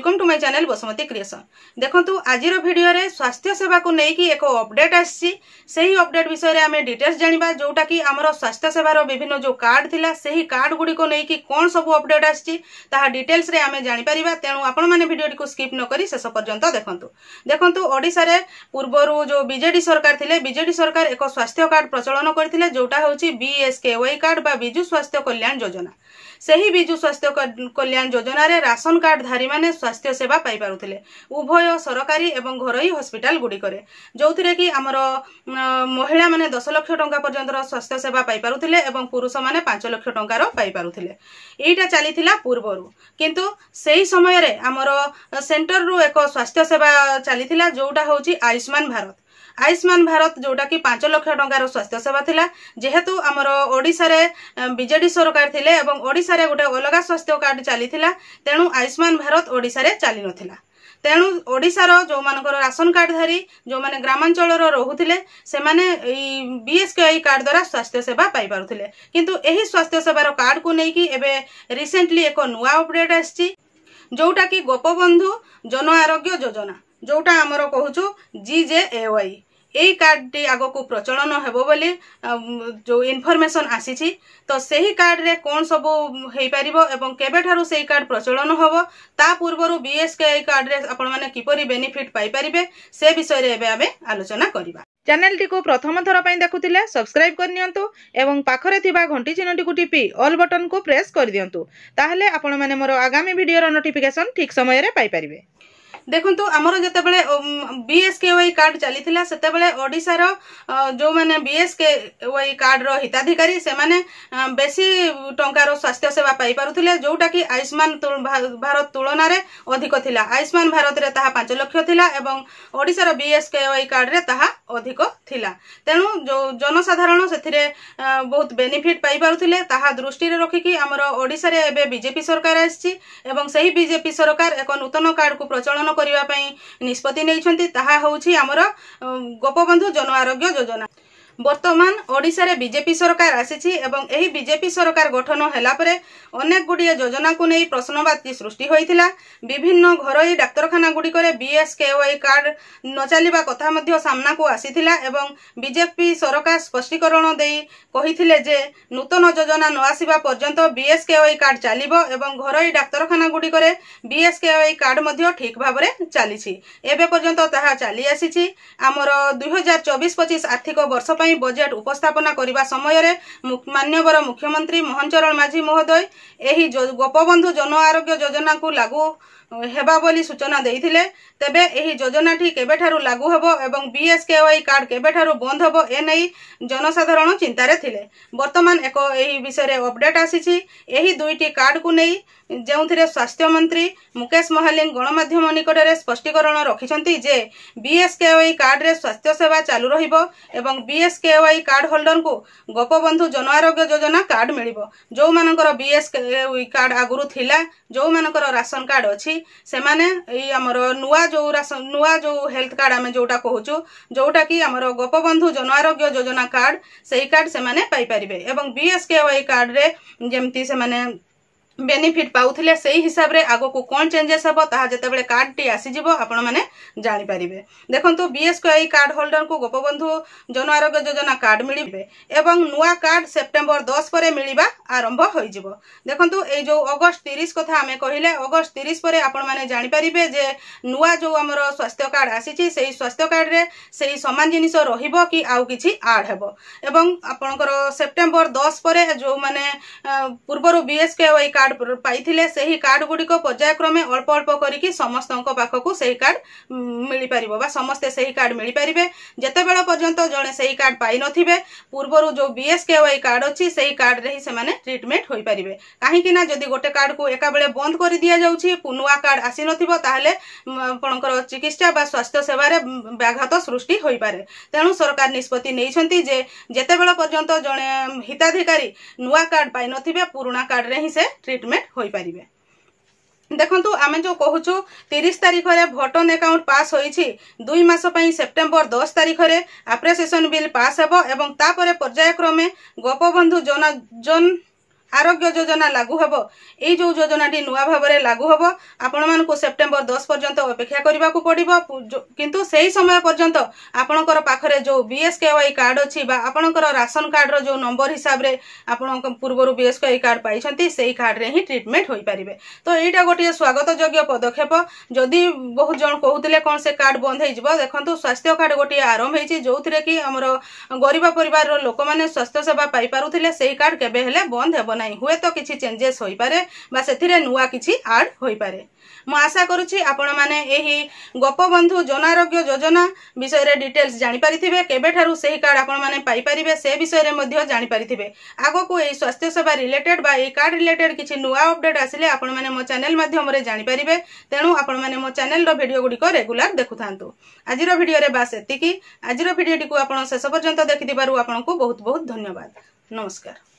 Welcome to my channel Basumati creation देखो आज स्वास्थ्य सेवा को लेकिन एक अपडेट आई अपडेट विषय में आम डिटेल्स जाना जोटा कि आम स्वास्थ्य सेवार विभिन्न जो कार्ड थी से ही कार्ड गुड़िक नहीं कौन सब अपडेट आटेल्स आम जापर तेणु आपण को स्कीप स्किप नक शेष पर्यटन देखु देखु ओडे पूर्व जो बजे सरकार थे बजे सरकार एक स्वास्थ्य कार्ड प्रचलन करते जोटा हूँ बी वाई कार्ड बाजु स्वास्थ्य कल्याण योजना से ही विजु स्वास्थ्य कल्याण योजन राशन कार्ड धारी मैंने ସ୍ୱାସ୍ଥ୍ୟ ସେବା ପାଇପାରୁଥିଲେ ଉଭୟ ସରକାରୀ ଏବଂ ଘରୋଇ ହସ୍ପିଟାଲ ଗୁଡ଼ିକରେ ଯେଉଁଥିରେ କି ଆମର ମହିଳାମାନେ ଦଶ ଲକ୍ଷ ଟଙ୍କା ପର୍ଯ୍ୟନ୍ତର ସ୍ୱାସ୍ଥ୍ୟ ସେବା ପାଇପାରୁଥିଲେ ଏବଂ ପୁରୁଷମାନେ ପାଞ୍ଚ ଲକ୍ଷ ଟଙ୍କାର ପାଇପାରୁଥିଲେ ଏଇଟା ଚାଲିଥିଲା ପୂର୍ବରୁ କିନ୍ତୁ ସେହି ସମୟରେ ଆମର ସେଣ୍ଟରରୁ ଏକ ସ୍ୱାସ୍ଥ୍ୟ ସେବା ଚାଲିଥିଲା ଯେଉଁଟା ହେଉଛି ଆୟୁଷ୍ମାନ ଭାରତ আয়ুষ্মান ভারত যেটাকি পাঁচ লক্ষ টাকার স্বাস্থ্যসেবা লা যেহেতু আমার ওড়শার বিজেডি সরকার লে এবং ওড়শার গোটে অলগা স্বাস্থ্য কার্ড চাল তেণু আয়ুষ্মান ভারত ওড়শার চালি নথিলা। ତେଣୁ ଓଡ଼ିଶାର ଯେଉଁମାନଙ୍କର ରାସନ କାର୍ଡ଼ଧାରୀ ଯେଉଁମାନେ ଗ୍ରାମାଞ୍ଚଳର ରହୁଥିଲେ ସେମାନେ ଏଇ ବିଏସ୍କେଆଇ କାର୍ଡ଼ ଦ୍ୱାରା ସ୍ୱାସ୍ଥ୍ୟସେବା ପାଇପାରୁଥିଲେ କିନ୍ତୁ ଏହି ସ୍ୱାସ୍ଥ୍ୟସେବାର କାର୍ଡ଼କୁ ନେଇକି ଏବେ ରିସେଣ୍ଟଲି ଏକ ନୂଆ ଅପଡ଼େଟ୍ ଆସିଛି ଯେଉଁଟାକି ଗୋପବନ୍ଧୁ ଜନ ଆରୋଗ୍ୟ ଯୋଜନା ଯେଉଁଟା ଆମର କହୁଛୁ ଜି ଜେ ଏ ୱାଇ এই କାର୍ଡ଼ଟି ଆଗକୁ ପ୍ରଚଳନ ହେବ ବୋଲି ଯେଉଁ ଇନଫର୍ମେସନ୍ ଆସିଛି ତ ସେହି କାର୍ଡ଼ରେ କ'ଣ ସବୁ ହେଇପାରିବ ଏବଂ କେବେଠାରୁ ସେହି କାର୍ଡ଼ ପ୍ରଚଳନ ହେବ ତା ପୂର୍ବରୁ ବି ଏସ୍ କେ ଆଇ କାର୍ଡ଼ରେ ଆପଣମାନେ କିପରି ବେନିଫିଟ୍ ପାଇପାରିବେ ସେ ବିଷୟରେ ଏବେ ଆମେ ଆଲୋଚନା କରିବା ଚ୍ୟାନେଲ୍ଟିକୁ ପ୍ରଥମ ଥର ପାଇଁ ଦେଖୁଥିଲେ ସବସ୍କ୍ରାଇବ୍ କରିନିଅନ୍ତୁ ଏବଂ ପାଖରେ ଥିବା ଘଣ୍ଟି ଚିହ୍ନଟିକୁ ଟିପି ଅଲ୍ ବଟନ୍କୁ ପ୍ରେସ୍ କରିଦିଅନ୍ତୁ ତାହେଲେ ଆପଣମାନେ ମୋର ଆଗାମୀ ଭିଡ଼ିଓର ନୋଟିଫିକେସନ୍ ଠିକ୍ ସମୟରେ ପାଇପାରିବେ দেখুন আমার যেতবে বিএসকেୱାଇ କାର୍ଡ ଚାଲିଥିଲା ସେତେବେଳେ ଓଡ଼ିଶାର ଯେଉଁମାନେ ବିଏସ୍କେୱାଇ କାର୍ଡର ହିତାଧିକାରୀ ସେମାନେ ବେଶୀ ଟଙ୍କାର ସ୍ୱାସ୍ଥ୍ୟସେବା ପାଇପାରୁଥିଲେ ଯେଉଁଟାକି ଆୟୁଷ୍ମାନ ଭାରତ ତୁଳନାରେ ଅଧିକ ଥିଲା ଆୟୁଷ୍ମାନ ଭାରତରେ ତାହା ପାଞ୍ଚ ଲକ୍ଷ ଥିଲା ଏବଂ ଓଡ଼ିଶାର ବିଏସ୍କେୱାଇ କାର୍ଡରେ ତାହା ଅଧିକ ଥିଲା ତେଣୁ ଯେଉଁ ଜନସାଧାରଣ ସେଥିରେ ବହୁତ ବେନିଫିଟ୍ ପାଇପାରୁଥିଲେ ତାହା ଦୃଷ୍ଟିରେ ରଖିକି ଆମର ଓଡ଼ିଶାରେ ଏବେ ବିଜେପି ସରକାର ଆସିଛି ଏବଂ ସେହି ବିଜେପି ସରକାର ଏକ ନୂତନ କାର୍ଡକୁ ପ୍ରଚଳନ ଗ୍ରହଣ କରିବା ପାଇଁ ନିଷ୍ପତ୍ତି ନେଇଛନ୍ତି ତାହା ହେଉଛି ଆମର ଗୋପବନ୍ଧୁ ଜନ ଆରୋଗ୍ୟ ଯୋଜନା বর্তমান ওড়শার বিজেপি সরকার আসিছি এবং এই বিজেপি সরকার গঠন হলাপরে অনেক গুড়িয়ে যোজনা নিয়ে প্রশ্নবাদী সৃষ্টি হয়েছিল বিভিন্ন ঘরোই ডাক্তারখানাগুড়ি ওয়াই কার্ড নচালিবা কথা মধ্য সামনাকু আসি এবং বিজেপি সরকার স্পষ্টীকরণ দিয়ে কহিলে যে নূতন যোজনা ন আসা পর্যন্ত ওয়াই কার্ড চাল এবং ঘরোই ডাক্তারখানাগুড়ি ওয়াই কার্ড মধ্য ঠিক ভাবে চালছি এবে পর্যন্ত তাহা চালি আসিছি আমার দুই হাজার চবিশ পঁচিশ আর্থিক বর্ষ ପାଇଁ ବଜେଟ୍ ଉପସ୍ଥାପନ କରିବା ସମୟରେ ମାନ୍ୟବର ମୁଖ୍ୟମନ୍ତ୍ରୀ ମୋହନ ଚରଣ ମାଝୀ ମହୋଦୟ ଏହି ଗୋପବନ୍ଧୁ ଜନ ଆରୋଗ୍ୟ ଯୋଜନାକୁ ଲାଗୁ ହେବା ବୋଲି ସୂଚନା ଦେଇଥିଲେ ତେବେ ଏହି ଯୋଜନାଟି କେବେଠାରୁ ଲାଗୁ ହେବ ଏବଂ ବିଏସ୍କେୱାଇ କାର୍ଡ଼ କେବେଠାରୁ ବନ୍ଦ ହେବ ଏନେଇ ଜନସାଧାରଣ ଚିନ୍ତାରେ ଥିଲେ ବର୍ତ୍ତମାନ ଏକ ଏହି ବିଷୟରେ ଅପଡେଟ୍ ଆସିଛି ଏହି ଦୁଇଟି କାର୍ଡ଼କୁ ନେଇ ଯେଉଁଥିରେ ସ୍ୱାସ୍ଥ୍ୟମନ୍ତ୍ରୀ ମୁକେଶ ମହାଲିଂ ଗଣମାଧ୍ୟମ ନିକଟରେ ସ୍ପଷ୍ଟୀକରଣ ରଖିଛନ୍ତି ଯେ ବିଏସ୍କେୱାଇ କାର୍ଡ଼ରେ ସ୍ୱାସ୍ଥ୍ୟସେବା ଚାଲୁ ରହିବ ଏବଂ ବିଏସ୍କେୱାଇ କାର୍ଡ଼ ହୋଲ୍ଡରଙ୍କୁ ଗୋପବନ୍ଧୁ ଜନ ଆରୋଗ୍ୟ ଯୋଜନା କାର୍ଡ଼ ମିଳିବ ଯେଉଁମାନଙ୍କର ବିଏସ୍କେୱାଇ କାର୍ଡ଼ ଆଗରୁ ଥିଲା ଯେଉଁମାନଙ୍କର ରାସନ କାର୍ଡ଼ ଅଛି সেমানে এই আমার নূয়া যে নূয়া যে হেলথ কার্ড আমি যেটা কহুছু যেটা কি আমার গোপবন্ধু জন আরোগ্য যোজনা কার্ড সেই কার্ড সেমানে পাইপারিবে এবং বিএসকেওয়াই কার্ডরে যেমতি সেমানে बेनिफिट पाते से हिसाब से आग को कौन चेंजेस हम ता जिते कार्डटी आसीज आपण मैंने जापर देखो तो बीएसकेआई कार्ड होल्डर को गोपबंधु जन आरोग्य योजना कार्ड मिले और नुआ कार्ड सेप्टेम्बर दस पर मिलवा आरंभ हो देखो ये अगस्ट तीस कथा आम कहले अगस्ट तीस पर आपने जे नुआ जो आम स्वास्थ्य कार्ड आसी स्वास्थ्य कार्ड में से सामान जिनस रही आउ कि आड हे आपणकर सेप्टेम्बर दस पर जो मैंने पूर्वर वाई कार्ड କାର୍ଡ ପାଇଥିଲେ ସେହି କାର୍ଡ ଗୁଡ଼ିକ ପର୍ଯ୍ୟାୟକ୍ରମେ ଅଳ୍ପ ଅଳ୍ପ କରିକି ସମସ୍ତଙ୍କ ପାଖକୁ ସେହି କାର୍ଡ ମିଳିପାରିବ ବା ସମସ୍ତେ ସେହି କାର୍ଡ ମିଳିପାରିବେ ଯେତେବେଳେ ପର୍ଯ୍ୟନ୍ତ ଜଣେ ସେହି କାର୍ଡ ପାଇନଥିବେ ପୂର୍ବରୁ ଯେଉଁ ବିଏସ୍କେୱାଇ କାର୍ଡ ଅଛି ସେହି କାର୍ଡରେ ହିଁ ସେମାନେ ଟ୍ରିଟମେଣ୍ଟ ହୋଇପାରିବେ କାହିଁକି ନା ଯଦି ଗୋଟେ କାର୍ଡକୁ ଏକାବେଳେ ବନ୍ଦ କରି ଦିଆଯାଉଛି ନୂଆ କାର୍ଡ ଆସିନଥିବ ତାହେଲେ ଆପଣଙ୍କର ଚିକିତ୍ସା ବା ସ୍ୱାସ୍ଥ୍ୟ ସେବାରେ ବ୍ୟାଘାତ ସୃଷ୍ଟି ହୋଇପାରେ ତେଣୁ ସରକାର ନିଷ୍ପତ୍ତି ନେଇଛନ୍ତି ଯେ ଯେତେବେଳେ ପର୍ଯ୍ୟନ୍ତ ଜଣେ ହିତାଧିକାରୀ ନୂଆ କାର୍ଡ ପାଇନଥିବେ ପୁରୁଣା କାର୍ଡରେ ହିଁ ସେ ଟ୍ରିଟମେଣ୍ଟ ହୋଇପାରିବେ ଦେଖନ୍ତୁ ଆମେ ଯେଉଁ କହୁଛୁ ତିରିଶ ତାରିଖରେ ଭୋଟନ ଏକାଉଣ୍ଟ ପାସ୍ ହୋଇଛି ଦୁଇ ମାସ ପାଇଁ ସେପ୍ଟେମ୍ବର ଦଶ ତାରିଖରେ ଆପ୍ରେସିଏସନ୍ ବିଲ୍ ପାସ୍ ହେବ ଏବଂ ତାପରେ ପର୍ଯ୍ୟାୟକ୍ରମେ ଗୋପବନ୍ଧୁ ଜନ ଜନ আরোগ্য যোজনা লাগু হব এই যে যোজনাটি নূয়া ভাবে লাগু হব আপনার সেপ্টেম্বর দশ পর্যন্ত অপেক্ষা করা পড়ব কিন্তু সেই সময় পর্যন্ত আপনার পাখে যে বিএসকেওয়াই কার্ড অছি বা আপনার রাশন কার্ডর যে নম্বর হিসাবে আপনার পূর্বর বিএসকেওয়াই কার্ড পাইছেন সেই কার্ডরে হি ট্রিটমেন্ট হয়ে পারে তো এইটা গোটিয়ে স্বাগতযোগ্য পদক্ষেপ যদি বহু জন কুলে কোণ সে কার্ড বন্ধ হয়ে যাব দেখুন স্বাস্থ্য কার্ড গোটিয়ে আরম্ভ হয়েছে যে কি আমার গরিব পরিবার লোক মানে স্বাস্থ্যসেবা পাইপারুলে সেই কার্ড কেবে হলে বন্ধ হব না ନାହିଁ ହୁଏତ କିଛି ଚେଞ୍ଜେସ୍ ହୋଇପାରେ ବା ସେଥିରେ ନୂଆ କିଛି ଆଡ଼୍ ହୋଇପାରେ ମୁଁ ଆଶା କରୁଛି ଆପଣମାନେ ଏହି ଗୋପବନ୍ଧୁ ଜନାରୋଗ୍ୟ ଯୋଜନା ବିଷୟରେ ଡିଟେଲ୍ସ ଜାଣିପାରିଥିବେ କେବେଠାରୁ ସେହି କାର୍ଡ଼ ଆପଣମାନେ ପାଇପାରିବେ ସେ ବିଷୟରେ ମଧ୍ୟ ଜାଣିପାରିଥିବେ ଆଗକୁ ଏହି ସ୍ୱାସ୍ଥ୍ୟ ସେବା ରିଲେଟେଡ୍ ବା ଏହି କାର୍ଡ଼ ରିଲେଟେଡ୍ କିଛି ନୂଆ ଅପଡେଟ୍ ଆସିଲେ ଆପଣମାନେ ମୋ ଚ୍ୟାନେଲ୍ ମାଧ୍ୟମରେ ଜାଣିପାରିବେ ତେଣୁ ଆପଣମାନେ ମୋ ଚ୍ୟାନେଲ୍ର ଭିଡ଼ିଓ ଗୁଡ଼ିକ ରେଗୁଲାର ଦେଖୁଥାନ୍ତୁ ଆଜିର ଭିଡ଼ିଓରେ ବାସ୍ ଏତିକି ଆଜିର ଭିଡ଼ିଓଟିକୁ ଆପଣ ଶେଷ ପର୍ଯ୍ୟନ୍ତ ଦେଖିଥିବାରୁ ଆପଣଙ୍କୁ ବହୁତ ବହୁତ ଧନ୍ୟବାଦ ନମସ୍କାର